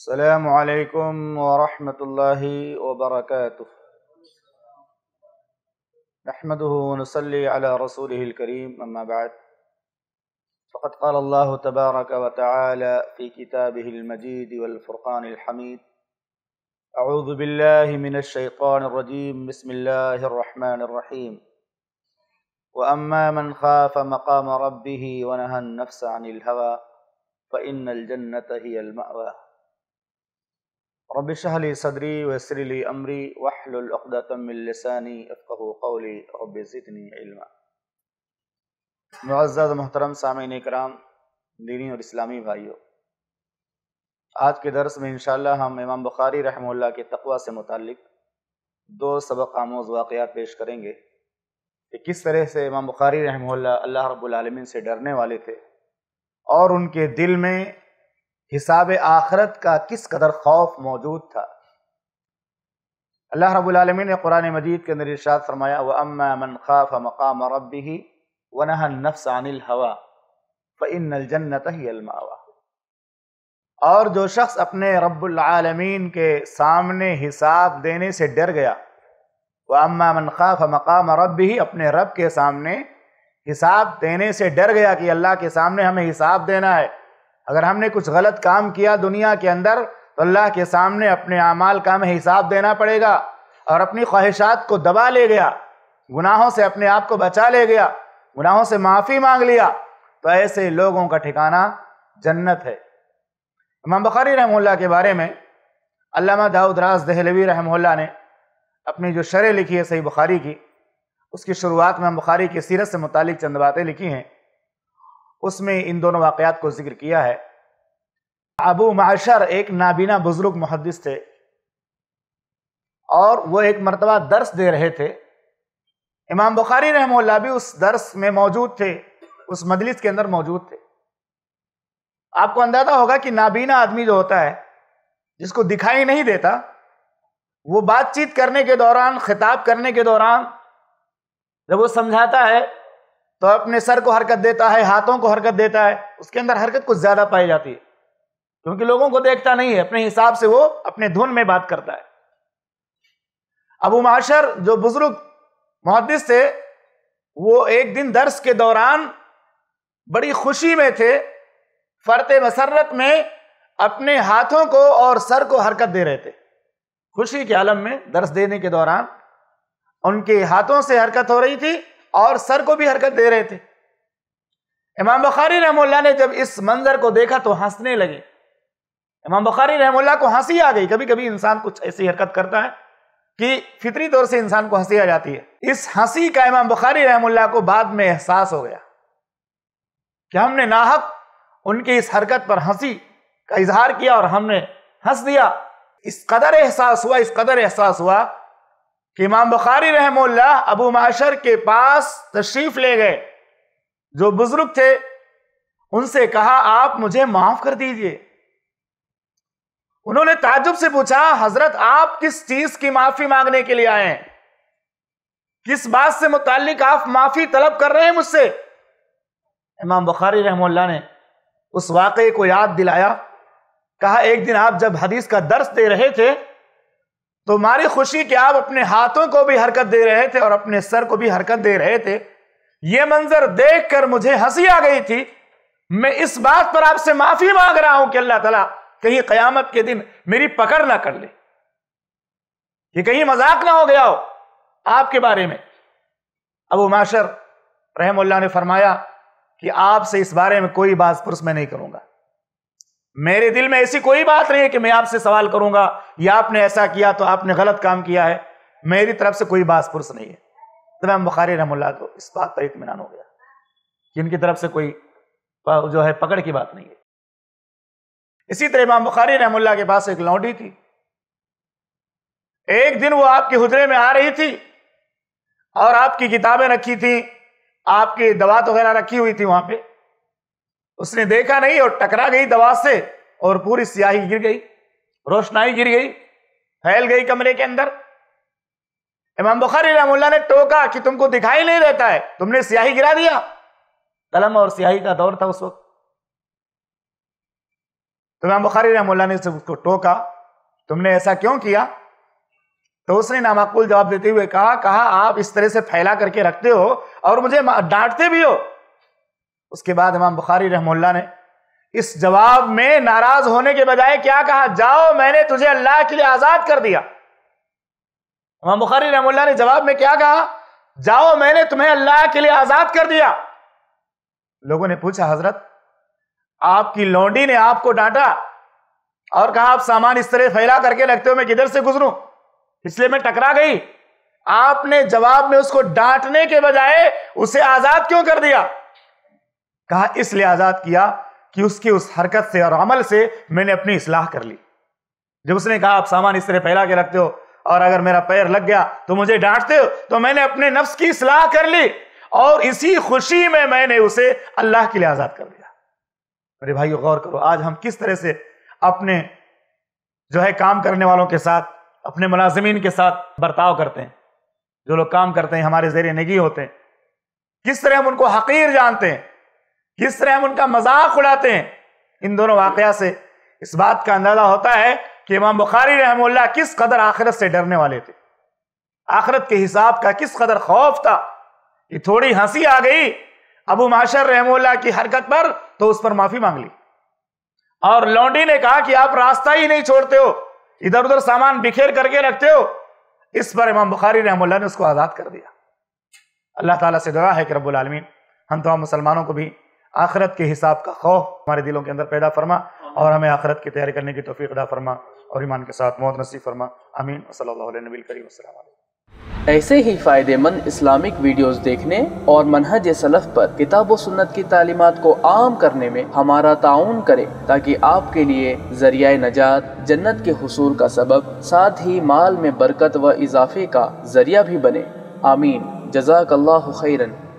السلام عليكم ورحمة الله وبركاته نحمده ونصلي على رسوله الكريم أما بعد فقد قال الله تبارك وتعالى في كتابه المجيد والفرقان الحميد أعوذ بالله من الشيطان الرجيم بسم الله الرحمن الرحيم وأما من خاف مقام ربه ونهى النفس عن الهوى فإن الجنة هي المأوى रब शहली सदरी वसरली अमरी वाहलतमिलसानी मोहतरम सामिन कराम दीनी और इस्लामी भाइयों आज के दरस में इनशा हम इमाम बुखारी रहमल्ला के तकवा से मुतल दो सबक आमोज वाक़ पेश करेंगे कि किस तरह से इमाम बुखारी रहमल्ला अल्लाह रब्बुल से डरने वाले थे और उनके दिल में हिसाब आखरत का किस कदर खौफ मौजूद था अल्लाह रबालमी ने कुरान मजीद के अंदर इर्शाद फरमाया व अम्मा मन खाफ मकाम रबी व नह नफ्स अनिल हवा फ इन जन्नत ही अलमावा और जो शख्स अपने रबालमीन के सामने हिसाब देने से डर गया व अम्मा मन खाफ मकाम रबी अपने रब के सामने हिसाब देने से डर गया कि अल्लाह के सामने हमें हिसाब देना है अगर हमने कुछ गलत काम किया दुनिया के अंदर तो अल्लाह के सामने अपने अमाल का हमें हिसाब देना पड़ेगा और अपनी ख्वाहिशात को दबा ले गया गुनाहों से अपने आप को बचा ले गया गुनाहों से माफ़ी मांग लिया तो ऐसे लोगों का ठिकाना जन्नत है इमाम बखारी रहमल्ला के बारे में अल्लामा दाऊद राज दहलवी रहमल्ला ने अपनी जो शरह लिखी है सही बुखारी की उसकी शुरुआत में बुखारी की सीरत से मुतालिक चंद बातें लिखी हैं उसमें इन दोनों वाकयात को जिक्र किया है अबू माशर एक नाबीना बुज़ुर्ग मुहदस थे और वो एक मरतबा दर्स दे रहे थे इमाम बुखारी रहमल्ला भी उस दर्स में मौजूद थे उस मजलिस के अंदर मौजूद थे आपको अंदाजा होगा कि नाबीना आदमी जो होता है जिसको दिखाई नहीं देता वो बातचीत करने के दौरान खिताब करने के दौरान जब वो समझाता है तो अपने सर को हरकत देता है हाथों को हरकत देता है उसके अंदर हरकत कुछ ज्यादा पाई जाती है क्योंकि लोगों को देखता नहीं है अपने हिसाब से वो अपने धुन में बात करता है अबू माशर जो बुजुर्ग मुहदस थे वो एक दिन दर्श के दौरान बड़ी खुशी में थे फरते मसरत में अपने हाथों को और सर को हरकत दे रहे थे खुशी के आलम में दर्श देने के दौरान उनके हाथों से हरकत हो रही थी और सर को भी हरकत दे रहे थे इमाम बखारी रहमुल्ला ने जब इस मंजर को देखा तो हंसने लगे इमाम बखारी रहमुल्ला को हंसी आ गई कभी कभी इंसान कुछ ऐसी हरकत करता है कि फितरी तौर से इंसान को हंसी आ जाती है इस हंसी का इमाम बखारी रहमुल्ला को बाद में एहसास हो गया कि हमने नाहक उनकी इस हरकत पर हंसी का इजहार किया और हमने हंस दिया इस कदर एहसास हुआ इस कदर एहसास हुआ कि इमाम बुखारी रहमोल्ला अबू माशर के पास तशरीफ ले गए जो बुजुर्ग थे उनसे कहा आप मुझे माफ कर दीजिए उन्होंने ताजुब से पूछा हजरत आप किस चीज की माफी मांगने के लिए आए हैं किस बात से मुतालिक आप माफी तलब कर रहे हैं मुझसे इमाम बुखारी रहमोल्ला ने उस वाकये को याद दिलाया कहा एक दिन आप जब हदीस का दर्श दे रहे थे तो हमारी खुशी कि आप अपने हाथों को भी हरकत दे रहे थे और अपने सर को भी हरकत दे रहे थे यह मंजर देखकर मुझे हंसी आ गई थी मैं इस बात पर आपसे माफी मांग रहा हूं कि अल्लाह तला कहीं कयामत के दिन मेरी पकड़ ना कर ले कि कहीं मजाक ना हो गया हो आपके बारे में अब माशर रहमल्ला ने फरमाया कि आपसे इस बारे में कोई बात पुरुष मैं नहीं करूंगा मेरे दिल में ऐसी कोई बात नहीं है कि मैं आपसे सवाल करूंगा या आपने ऐसा किया तो आपने गलत काम किया है मेरी तरफ से कोई बास पुरुष नहीं है तो मैं बुखारी रहमुल्ला को इस बात पर इतमान हो गया कि इनकी तरफ से कोई जो है पकड़ की बात नहीं है इसी तरह इमाम बुखारी रहमुल्ला के पास एक लौंडी थी एक दिन वो आपके हुजरे में आ रही थी और आपकी किताबें रखी थी आपकी दवा वगैरह तो रखी हुई थी वहां पे उसने देखा नहीं और टकरा गई दवा से और पूरी स्याही गिर गई रोशनाई गिर गई फैल गई कमरे के अंदर इमाम बुखारी रहमुल्ला ने टोका कि तुमको दिखाई नहीं देता है तुमने स्याही गिरा दिया कलम और स्याही का दौर था उस वक्त तो इमाम बुखारी रहमुल्ला ने उसको टोका तुमने ऐसा क्यों किया तो उसने नामाकुल जवाब देते हुए कहा कहा आप इस तरह से फैला करके रखते हो और मुझे डांटते भी हो उसके बाद इमाम बुखारी रहमुल्ला ने इस जवाब में नाराज होने के बजाय क्या कहा जाओ मैंने तुझे अल्लाह के लिए आजाद कर दिया इमाम बुखारी रहमुल्ला ने जवाब में क्या कहा जाओ मैंने तुम्हें अल्लाह के लिए आजाद कर दिया लोगों ने पूछा हजरत आपकी लौंडी ने आपको डांटा और कहा आप सामान इस तरह फैला करके रखते हो मैं किधर से गुजरू इसलिए मैं टकरा गई आपने जवाब में उसको डांटने के बजाय उसे आजाद क्यों कर दिया कहा इसलिए आज़ाद किया कि उसकी उस हरकत से और अमल से मैंने अपनी इसलाह कर ली जब उसने कहा आप सामान इस तरह फैला के रखते हो और अगर मेरा पैर लग गया तो मुझे डांटते हो तो मैंने अपने नफ्स की इसलाह कर ली और इसी खुशी में मैंने उसे अल्लाह के लिए आज़ाद कर दिया मेरे भाई गौर करो आज हम किस तरह से अपने जो है काम करने वालों के साथ अपने मुलाजमीन के साथ बर्ताव करते हैं जो लोग काम करते हैं हमारे जेर नगी होते हैं किस तरह हम उनको हकीर जानते हैं जिस तरह हम उनका मजाक उड़ाते हैं इन दोनों वाकया से इस बात का अंदाजा होता है कि इमाम बुखारी रहमल्ला किस कदर आखिरत से डरने वाले थे आखिरत के हिसाब का किस कदर खौफ था ये थोड़ी हंसी आ गई अबू माशर रहमोल्ला की हरकत पर तो उस पर माफी मांग ली और लौंडी ने कहा कि आप रास्ता ही नहीं छोड़ते हो इधर उधर सामान बिखेर करके रखते हो इस पर इमाम बुखारी रहमोल्ला ने उसको आज़ाद कर दिया अल्लाह ताला से दुआ है कि रब्बुल आलमीन हम तमाम मुसलमानों को भी आखरत के हिसाब का खौफ हमारे दिलों के अंदर पैदा फरमा और हमें आखरत की तैयारी करने की तोफ़ी अदा फरमा और ईमान के साथ मौत नसीब फरमा अमीन सल्लाबी करीम ऐसे ही फ़ायदेमंद इस्लामिक वीडियोस देखने और मनहज सलफ़ पर किताब व सुन्नत की तालीमत को आम करने में हमारा ताउन करें ताकि आपके लिए जरिया नजात जन्नत के हसूल का सबब साथ ही माल में बरकत व इजाफे का जरिया भी बने आमीन जजाक खैरन